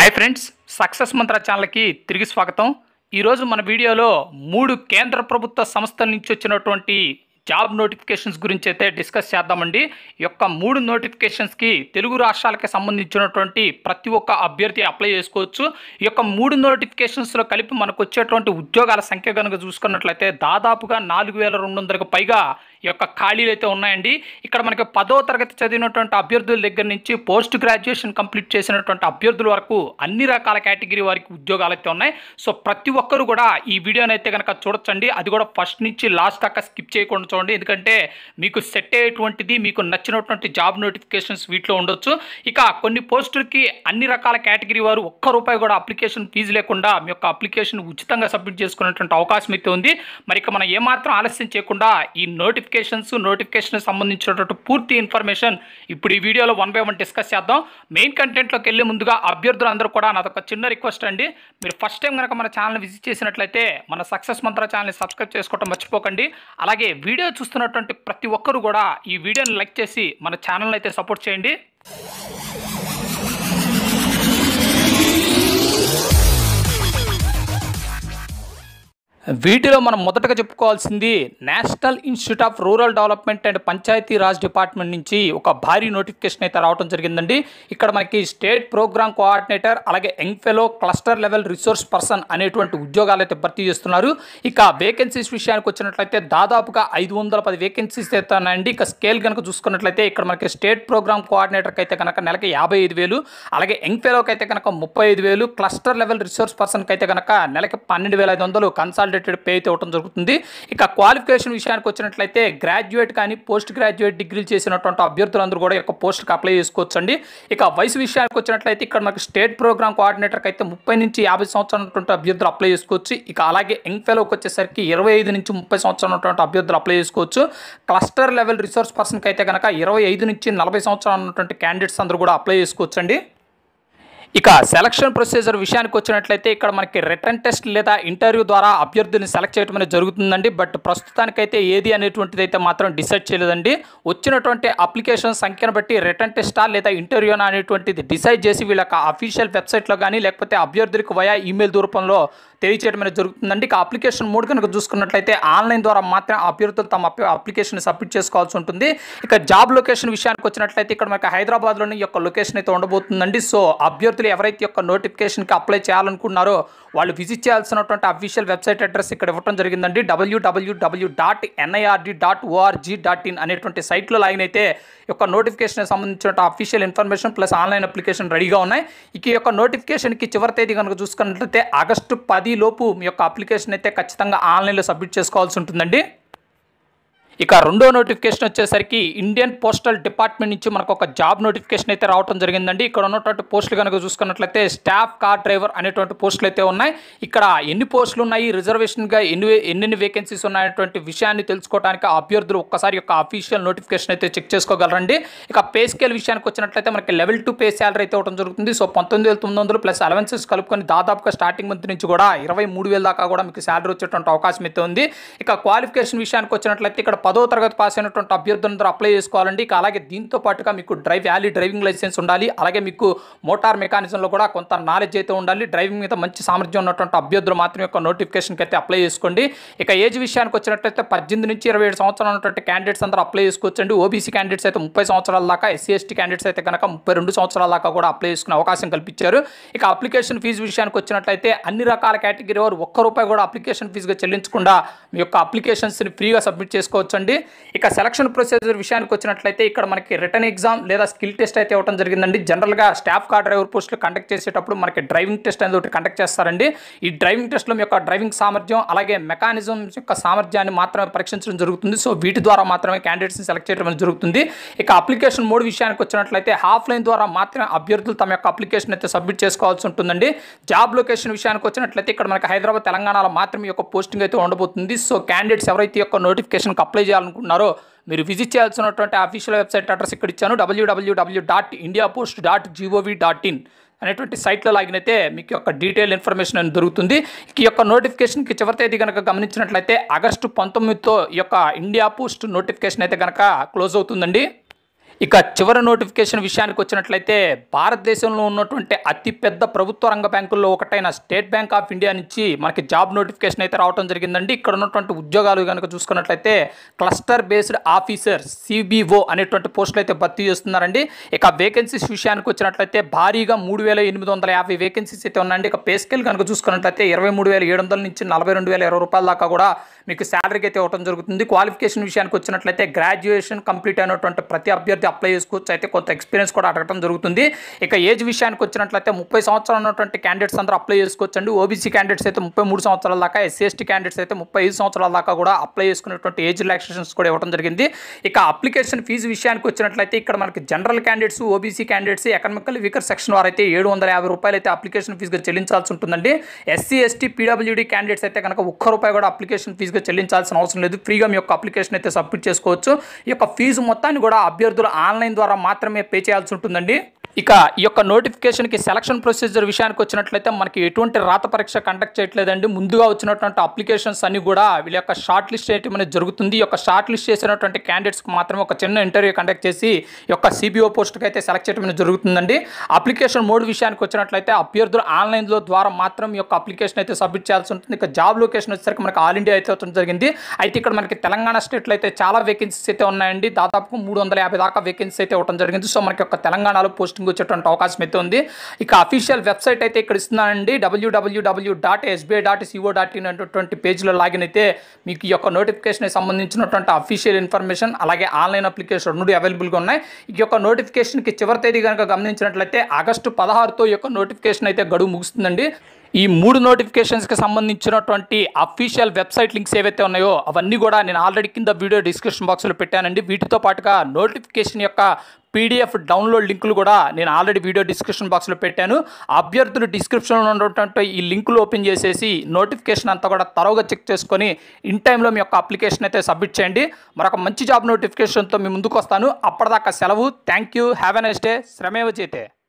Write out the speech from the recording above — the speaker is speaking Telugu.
హాయ్ ఫ్రెండ్స్ సక్సెస్ మంత్ర ఛానల్కి తిరిగి స్వాగతం ఈరోజు మన వీడియోలో మూడు కేంద్ర ప్రభుత్వ సంస్థల నుంచి వచ్చినటువంటి జాబ్ నోటిఫికేషన్స్ గురించి అయితే డిస్కస్ చేద్దామండి ఈ యొక్క మూడు నోటిఫికేషన్స్కి తెలుగు రాష్ట్రాలకి సంబంధించినటువంటి ప్రతి ఒక్క అభ్యర్థి అప్లై చేసుకోవచ్చు ఈ యొక్క మూడు నోటిఫికేషన్స్లో కలిపి మనకు వచ్చేటువంటి ఉద్యోగాల సంఖ్య కనుక చూసుకున్నట్లయితే దాదాపుగా నాలుగు వేల రెండు వందలకు పైగా యొక్క ఖాళీలు అయితే ఉన్నాయండి ఇక్కడ మనకి పదో తరగతి చదివినటువంటి అభ్యర్థుల దగ్గర నుంచి పోస్ట్ గ్రాడ్యుయేషన్ కంప్లీట్ చేసినటువంటి అభ్యర్థుల వరకు అన్ని రకాల కేటగిరీ వారికి ఉద్యోగాలు అయితే ఉన్నాయి సో ప్రతి ఒక్కరు కూడా ఈ వీడియోని అయితే కనుక చూడొచ్చండి అది కూడా ఫస్ట్ నుంచి లాస్ట్ దాకా స్కిప్ చేయకుండా చూడండి ఎందుకంటే మీకు సెట్ అయ్యేటువంటిది మీకు నచ్చినటువంటి జాబ్ నోటిఫికేషన్స్ వీటిలో ఉండొచ్చు ఇక కొన్ని పోస్టులకి అన్ని రకాల కేటగిరీ వారు ఒక్క రూపాయి కూడా అప్లికేషన్ ఫీజు లేకుండా మీ యొక్క అప్లికేషన్ ఉచితంగా సబ్మిట్ చేసుకునేటువంటి అవకాశం అయితే ఉంది మరి ఇక మనం ఏమాత్రం ఆలస్యం చేయకుండా ఈ నోటిఫికేషన్ నోటిఫికేషన్స్ నోటిఫికేషన్ సంబంధించినటువంటి పూర్తి ఇన్ఫర్మేషన్ ఇప్పుడు ఈ వీడియోలో వన్ బై వన్ డిస్కస్ చేద్దాం మెయిన్ కంటెంట్లోకి వెళ్ళే ముందుగా అభ్యర్థులందరూ కూడా నాదొక చిన్న రిక్వెస్ట్ అండి మీరు ఫస్ట్ టైం కనుక మన ఛానల్ విజిట్ చేసినట్లయితే మన సక్సెస్ మంత్ర ఛానల్ని సబ్స్క్రైబ్ చేసుకోవడం మర్చిపోకండి అలాగే వీడియో చూస్తున్నటువంటి ప్రతి ఒక్కరు కూడా ఈ వీడియోని లైక్ చేసి మన ఛానల్ని అయితే సపోర్ట్ చేయండి వీటిలో మనం మొదటగా చెప్పుకోవాల్సింది National Institute of Rural Development and Panchayati Raj Department నుంచి ఒక భారీ నోటిఫికేషన్ అయితే రావడం జరిగిందండి ఇక్కడ మనకి స్టేట్ ప్రోగ్రామ్ కోఆర్డినేటర్ అలాగే young fellow cluster level resource person అనేటువంటి ఉద్యోగాలు అయితే భర్తీ చేస్తున్నారు ఇక వేకెన్సీస్ విషయానికి వచ్చినట్లయితే దాదాపుగా ఐదు వందల పది వేకెన్సీస్ అయితే ఇక స్కేల్ కనుక చూసుకున్నట్లయితే ఇక్కడ మనకి స్టేట్ ప్రోగ్రామ్ కోఆర్డినేటర్కి అయితే కనుక నెలకి యాభై ఐదు వేలు అలాగే యంగ్ ఫెలోకి అయితే కనుక ముప్పై ఐదు వేలు క్లస్టర్ లెవెల్ రిసోర్స్ పర్సన్కి అయితే కనుక నెలకి పన్నెండు వేల ఐదు వందలు కన్సల్ట్ కన్సాలిడేటెడ్ పే అయితే ఇవ్వడం జరుగుతుంది ఇక క్వాలిఫికేషన్ విషయానికి వచ్చినట్లయితే గ్రాడ్యుయేట్ కానీ పోస్ట్ గ్రాడ్యుయేట్ డిగ్రీలు చేసినటువంటి అభ్యర్థులందరూ కూడా ఇక పోస్ట్కి అప్లై చేసుకోవచ్చండి ఇక వయసు విషయానికి వచ్చినట్లయితే ఇక్కడ మనకి స్టేట్ ప్రోగ్రామ్ కోఆర్డినేటర్కి అయితే ముప్పై నుంచి యాభై సంవత్సరాలటువంటి ఉన్నటువంటి అభ్యర్థులు అప్లై చేసుకోవచ్చు ఇక అలాగే యంగ్ ఫెలోకి వచ్చేసరికి ఇరవై ఐదు నుంచి ముప్పై సంవత్సరాలు ఉన్నటువంటి అభ్యర్థులు అప్లై చేసుకోవచ్చు క్లస్టర్ లెవెల్ రిసోర్స్ పర్సన్కి అయితే కనుక ఇరవై ఐదు నుంచి నలభై సంవత్సరాలు ఉన్నటువంటి క్యాండిడేట్స్ అందరూ కూడా అప్లై చేసుకోవచ్చండి ఇక సెలక్షన్ ప్రొసీజర్ విషయానికి వచ్చినట్లయితే ఇక్కడ మనకి రిటర్న్ టెస్ట్ లేదా ఇంటర్వ్యూ ద్వారా అభ్యర్థిని సెలెక్ట్ చేయడం అనేది జరుగుతుందండి బట్ ప్రస్తుతానికైతే ఏది అనేటువంటిది అయితే మాత్రం డిసైడ్ చేయలేదండి వచ్చినటువంటి అప్లికేషన్ సంఖ్యను బట్టి రిటర్న్ టెస్టా లేదా ఇంటర్వ్యూనా అనేటువంటిది డిసైడ్ చేసి వీళ్ళ అఫీషియల్ వెబ్సైట్లో కానీ లేకపోతే అభ్యర్థులకు వయా ఈమెయిల్ రూపంలో తెలియచేయడం అనేది జరుగుతుందండి ఇక అప్లికేషన్ మూడు కనుక చూసుకున్నట్లయితే ఆన్లైన్ ద్వారా మాత్రమే అభ్యర్థులు తమ అప్లికేషన్ సబ్మిట్ చేసుకోవాల్సి ఉంటుంది ఇక జాబ్ లొకేషన్ విషయానికి వచ్చినట్లయితే ఇక్కడ మనకి హైదరాబాద్లోని యొక్క లొకేషన్ అయితే ఉండబోతుందండి సో అభ్యర్థి అభ్యర్థులు ఎవరైతే యొక్క నోటిఫికేషన్కి అప్లై చేయాలనుకున్నారో వాళ్ళు విజిట్ చేయాల్సినటువంటి అఫీషియల్ వెబ్సైట్ అడ్రస్ ఇక్కడ ఇవ్వడం జరిగిందండి W W W dot N I R D dot dot in అనేటువంటి సైట్లో లాగిన్ అయితే యొక్క నోటిఫికేషన్ సంబంధించిన official information plus online application రెడీగా ఉన్నాయి ఇక యొక్క నోటిఫికేషన్కి చివరి తేదీ కనుక చూసుకున్నట్లయితే ఆగస్టు పది లోపు మీ యొక్క అప్లికేషన్ అయితే ఖచ్చితంగా ఆన్లైన్లో సబ్మిట్ చేసుకోవాల్సి ఉంటుందండి ఇక రెండో నోటిఫికేషన్ వచ్చేసరికి ఇండియన్ పోస్టల్ డిపార్ట్మెంట్ నుంచి మనకు ఒక జాబ్ నోటిఫికేషన్ అయితే రావడం జరిగిందండి ఇక్కడ ఉన్నటువంటి పోస్టులు కనుక చూసుకున్నట్లయితే స్టాఫ్ కార్ డ్రైవర్ అనేటువంటి పోస్టులు అయితే ఉన్నాయి ఇక్కడ ఎన్ని పోస్టులు ఉన్నాయి రిజర్వేషన్గా ఎన్ని ఎన్ని వేకెన్సీస్ ఉన్నాయనేటువంటి విషయాన్ని తెలుసుకోవడానికి అభ్యర్థులు ఒక్కసారి యొక్క అఫీషియల్ నోటిఫికేషన్ అయితే చెక్ చేసుకోగలరండి ఇక పే స్కేల్ విషయానికి వచ్చినట్లయితే మనకి లెవెల్ టూ పే శాలరీ అయితే ఇవ్వడం జరుగుతుంది సో పంతొమ్మిది వేల తొమ్మిది వందలు ప్లస్ అలవెన్సెస్ కలుపుకొని దాదాపుగా స్టార్టింగ్ మంత్ నుంచి కూడా ఇరవై మూడు దాకా కూడా మీకు శాలరీ వచ్చేటువంటి అవకాశం అయితే ఉంది ఇక క్వాలిఫికేషన్ విషయానికి వచ్చినట్లయితే ఇక్కడ పదో తరగతి పాస్ అయినటువంటి అభ్యర్థులందరూ అప్లై చేసుకోవాలండి ఇక అలాగే దీంతో పాటుగా మీకు డ్రైవ్ వ్యాలీ డ్రైవింగ్ లైసెన్స్ ఉండాలి అలాగే మీకు మోటార్ మెకానిజంలో కూడా కొంత నాలెడ్జ్ అయితే ఉండాలి డ్రైవింగ్ మీద మంచి సామర్థ్యం ఉన్నటువంటి అభ్యర్థులు మాత్రం యొక్క నోటిఫికేషన్కి అయితే అప్లై చేసుకోండి ఇక ఏజ్ విషయానికి వచ్చినట్లయితే పద్దెనిమిది నుంచి ఇరవై ఏడు సంవత్సరాలు ఉన్నటువంటి క్యాండిడేట్స్ అందరూ అప్లై చేసుకోవచ్చండి ఓబీసీ క్యాండిడేట్స్ అయితే ముప్పై సంవత్సరాల దాకా ఎస్సీ ఎస్టీ క్యాండిడేట్స్ అయితే కనుక ముప్పై రెండు సంవత్సరాల దాకా కూడా అప్లై చేసుకునే అవకాశం కల్పించారు ఇక అప్లికేషన్ ఫీజు విషయానికి వచ్చినట్లయితే అన్ని రకాల కేటగిరీ వారు ఒక్క రూపాయి కూడా అప్లికేషన్ ఫీజుగా చెల్లించకుండా మీ యొక్క అప్లికేషన్స్ని ఫ్రీగా సబ్మిట్ చేసుకోవచ్చు చేసుకోవచ్చండి ఇక సెలక్షన్ ప్రొసీజర్ విషయానికి వచ్చినట్లయితే ఇక్కడ మనకి రిటర్న్ ఎగ్జామ్ లేదా స్కిల్ టెస్ట్ అయితే ఇవ్వడం జరిగిందండి జనరల్గా స్టాఫ్ కార్ డ్రైవర్ పోస్టులు కండక్ట్ చేసేటప్పుడు మనకి డ్రైవింగ్ టెస్ట్ అనేది ఒకటి కండక్ట్ చేస్తారండి ఈ డ్రైవింగ్ టెస్ట్లో మీ యొక్క డ్రైవింగ్ సామర్థ్యం అలాగే మెకానిజం యొక్క సామర్థ్యాన్ని మాత్రమే పరీక్షించడం జరుగుతుంది సో వీటి ద్వారా మాత్రమే క్యాండిడేట్స్ని సెలెక్ట్ చేయడం జరుగుతుంది ఇక అప్లికేషన్ మోడ్ విషయానికి వచ్చినట్లయితే ఆఫ్లైన్ ద్వారా మాత్రమే అభ్యర్థులు తమ యొక్క అప్లికేషన్ అయితే సబ్మిట్ చేసుకోవాల్సి ఉంటుందండి జాబ్ లొకేషన్ విషయానికి వచ్చినట్లయితే ఇక్కడ మనకి హైదరాబాద్ తెలంగాణలో మాత్రమే యొక్క పోస్టింగ్ అయితే ఉండబోతుంది సో క్యాండిడేట్స్ ఎవరైతే యొక్క నోటిఫికేషన్కి అప్లై అప్లై చేయాలనుకుంటున్నారో మీరు విజిట్ చేయాల్సినటువంటి అఫీషియల్ వెబ్సైట్ అడ్రస్ ఇక్కడ ఇచ్చాను W W W dot India Post dot G O V dot in అనేటువంటి సైట్లో లాగిన్ అయితే మీకు యొక్క డీటెయిల్ ఇన్ఫర్మేషన్ అనేది దొరుకుతుంది ఈ యొక్క నోటిఫికేషన్కి చివరి తేదీ కనుక గమనించినట్లయితే ఆగస్టు పంతొమ్మిదితో ఈ యొక్క ఇండియా పోస్ట్ నోటిఫికేషన్ అయితే కనుక క్లోజ్ అవుతుందండి ఇక చివరి నోటిఫికేషన్ విషయానికి వచ్చినట్లయితే భారతదేశంలో ఉన్నటువంటి అతిపెద్ద ప్రభుత్వ రంగ బ్యాంకుల్లో ఒకటైన స్టేట్ బ్యాంక్ ఆఫ్ ఇండియా నుంచి మనకి జాబ్ నోటిఫికేషన్ అయితే రావడం జరిగిందండి ఇక్కడ ఉన్నటువంటి ఉద్యోగాలు కనుక చూసుకున్నట్లయితే క్లస్టర్ బేస్డ్ ఆఫీసర్ సిబిఓ అనేటువంటి పోస్టులు అయితే భర్తీ చేస్తున్నారండి ఇక వేకెన్సీస్ విషయానికి వచ్చినట్లయితే భారీగా మూడు వేల ఎనిమిది వందల యాభై వేకెన్సీస్ అయితే ఉన్నాయండి ఇక పే స్కేల్ కనుక చూసుకున్నట్లయితే ఇరవై మూడు వేల ఏడు వందల నుంచి నలభై రెండు వేల ఇరవై రూపాయల దాకా కూడా మీకు శాలరీకి అయితే ఇవ్వడం జరుగుతుంది క్వాలిఫికేషన్ విషయానికి వచ్చినట్లయితే గ్రాడ్యుయేషన్ కంప్లీట్ అయినటువంటి ప్రతి అభ్యర్థి అప్లై చేసుకోవచ్చు అయితే కొంత ఎక్స్పీరియన్స్ కూడా అడగడం జరుగుతుంది ఇక ఏజ్ విషయానికి వచ్చినట్లయితే ముప్పై సంవత్సరాలు ఉన్నటువంటి క్యాండిడేట్స్ అందరూ అప్లై చేసుకోవచ్చండి ఓబీసీ క్యాండిడేట్స్ అయితే ముప్పై మూడు సంవత్సరాల దాకా ఎస్సీ ఎస్టీ క్యాండిడేట్స్ అయితే ముప్పై ఐదు సంవత్సరాల దాకా కూడా అప్లై చేసుకునేటువంటి ఏజ్ రిలాక్సేషన్స్ కూడా ఇవ్వడం జరిగింది ఇక అప్లికేషన్ ఫీజు విషయానికి వచ్చినట్లయితే ఇక్కడ మనకి general candidates O B C candidates economical weaker section వారు అయితే ఏడు వందల యాభై రూపాయలు అయితే అప్లికేషన్ ఫీజుగా చెల్లించాల్సి ఉంటుందండి ఎస్సీ ఎస్టీ పీడబ్ల్యూడీ క్యాండిడేట్స్ అయితే కనుక ఒక్క రూపాయి కూడా అప్లికేషన్ ఫీజుగా చెల్లించాల్సిన అవసరం లేదు ఫ్రీగా మీ యొక్క అప్లికేషన్ అయితే సబ్మిట్ చేసుకోవచ్చు ఈ యొక్క ఫీజు మొత్తాన్ని కూడా అభ్యర్థులు ఆన్లైన్ ద్వారా మాత్రమే పే చేయాల్సి ఉంటుందండి ఇక ఈ యొక్క నోటిఫికేషన్కి సెలక్షన్ ప్రొసీజర్ విషయానికి వచ్చినట్లయితే మనకి ఎటువంటి రాత పరీక్ష కండక్ట్ చేయట్లేదండి ముందుగా వచ్చినటువంటి అప్లికేషన్స్ అన్నీ కూడా వీళ్ళ యొక్క షార్ట్ లిస్ట్ చేయటం అనేది జరుగుతుంది ఈ యొక్క షార్ట్ లిస్ట్ చేసినటువంటి క్యాండిడేట్స్కి మాత్రమే ఒక చిన్న ఇంటర్వ్యూ కండక్ట్ చేసి ఈ యొక్క సిబిఓ పోస్ట్కి అయితే సెలెక్ట్ చేయడం అనేది జరుగుతుందండి అప్లికేషన్ మోడ్ విషయానికి వచ్చినట్లయితే అభ్యర్థులు ఆన్లైన్లో ద్వారా మాత్రం ఈ యొక్క అప్లికేషన్ అయితే సబ్మిట్ చేయాల్సి ఉంటుంది ఇక జాబ్ లొకేషన్ వచ్చేసరికి మనకి ఆల్ ఇండియా అయితే అవుతుంది జరిగింది అయితే ఇక్కడ మనకి తెలంగాణ స్టేట్లో అయితే చాలా వేకెన్సీస్ అయితే ఉన్నాయండి దాదాపు మూడు దాకా వేకెన్సీ అయితే ఇవ్వడం జరిగింది సో మనకి యొక్క తెలంగాణలో పోస్ట్ లిస్టింగ్ వచ్చేటువంటి అవకాశం అయితే ఉంది ఇక అఫీషియల్ వెబ్సైట్ అయితే ఇక్కడ ఇస్తున్నానండి W W W dot S B I dot C O dot in అనేటువంటి పేజ్లో లాగిన్ అయితే మీకు ఈ యొక్క నోటిఫికేషన్కి సంబంధించినటువంటి అఫీషియల్ ఇన్ఫర్మేషన్ అలాగే ఆన్లైన్ అప్లికేషన్ రెండు అవైలబుల్గా ఉన్నాయి ఈ యొక్క నోటిఫికేషన్కి చివరి తేదీ కనుక గమనించినట్లయితే ఆగస్టు పదహారుతో యొక్క నోటిఫికేషన్ అయితే గడువు ముగుస్తుందండి ఈ మూడు నోటిఫికేషన్స్కి సంబంధించినటువంటి అఫీషియల్ వెబ్సైట్ లింక్స్ ఏవైతే ఉన్నాయో అవన్నీ కూడా నేను ఆల్రెడీ కింద వీడియో డిస్క్రిప్షన్ బాక్స్లో పెట్టానండి వీటితో పాటుగా నోటిఫికేషన్ యొక్క పీడిఎఫ్ డౌన్లోడ్ లింకులు కూడా నేను ఆల్రెడీ వీడియో డిస్క్రిప్షన్ బాక్స్లో పెట్టాను అభ్యర్థులు డిస్క్రిప్షన్లో ఉన్నటువంటి ఈ లింకులు ఓపెన్ చేసేసి నోటిఫికేషన్ అంతా కూడా త్వరగా చెక్ చేసుకొని ఇన్ టైంలో మీ యొక్క అప్లికేషన్ అయితే సబ్మిట్ చేయండి మరొక మంచి జాబ్ నోటిఫికేషన్తో మీ ముందుకు వస్తాను అప్పటిదాకా సెలవు thank you have nice day శ్రమేవ చేతే